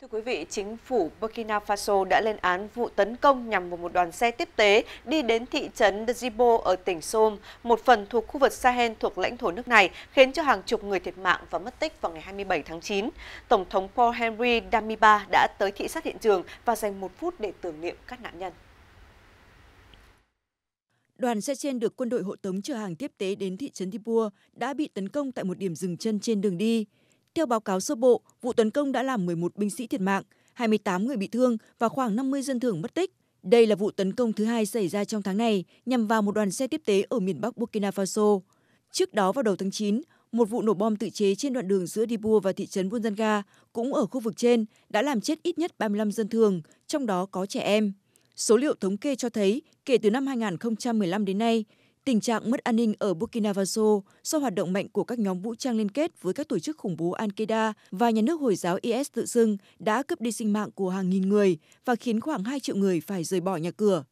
Thưa quý vị, chính phủ Burkina Faso đã lên án vụ tấn công nhằm vào một đoàn xe tiếp tế đi đến thị trấn Djibo ở tỉnh Som, một phần thuộc khu vực Sahel thuộc lãnh thổ nước này, khiến cho hàng chục người thiệt mạng và mất tích vào ngày 27 tháng 9. Tổng thống Paul Henry Damiba đã tới thị sát hiện trường và dành một phút để tưởng niệm các nạn nhân. Đoàn xe trên được quân đội hộ tống chở hàng tiếp tế đến thị trấn Djibo đã bị tấn công tại một điểm dừng chân trên đường đi. Theo báo cáo sơ bộ, vụ tấn công đã làm 11 binh sĩ thiệt mạng, 28 người bị thương và khoảng 50 dân thường mất tích. Đây là vụ tấn công thứ hai xảy ra trong tháng này nhằm vào một đoàn xe tiếp tế ở miền Bắc Burkina Faso. Trước đó vào đầu tháng 9, một vụ nổ bom tự chế trên đoạn đường giữa Dibur và thị trấn Bunzanga cũng ở khu vực trên đã làm chết ít nhất 35 dân thường, trong đó có trẻ em. Số liệu thống kê cho thấy kể từ năm 2015 đến nay, Tình trạng mất an ninh ở Burkina Faso do hoạt động mạnh của các nhóm vũ trang liên kết với các tổ chức khủng bố Al-Qaeda và nhà nước Hồi giáo IS tự xưng đã cướp đi sinh mạng của hàng nghìn người và khiến khoảng 2 triệu người phải rời bỏ nhà cửa.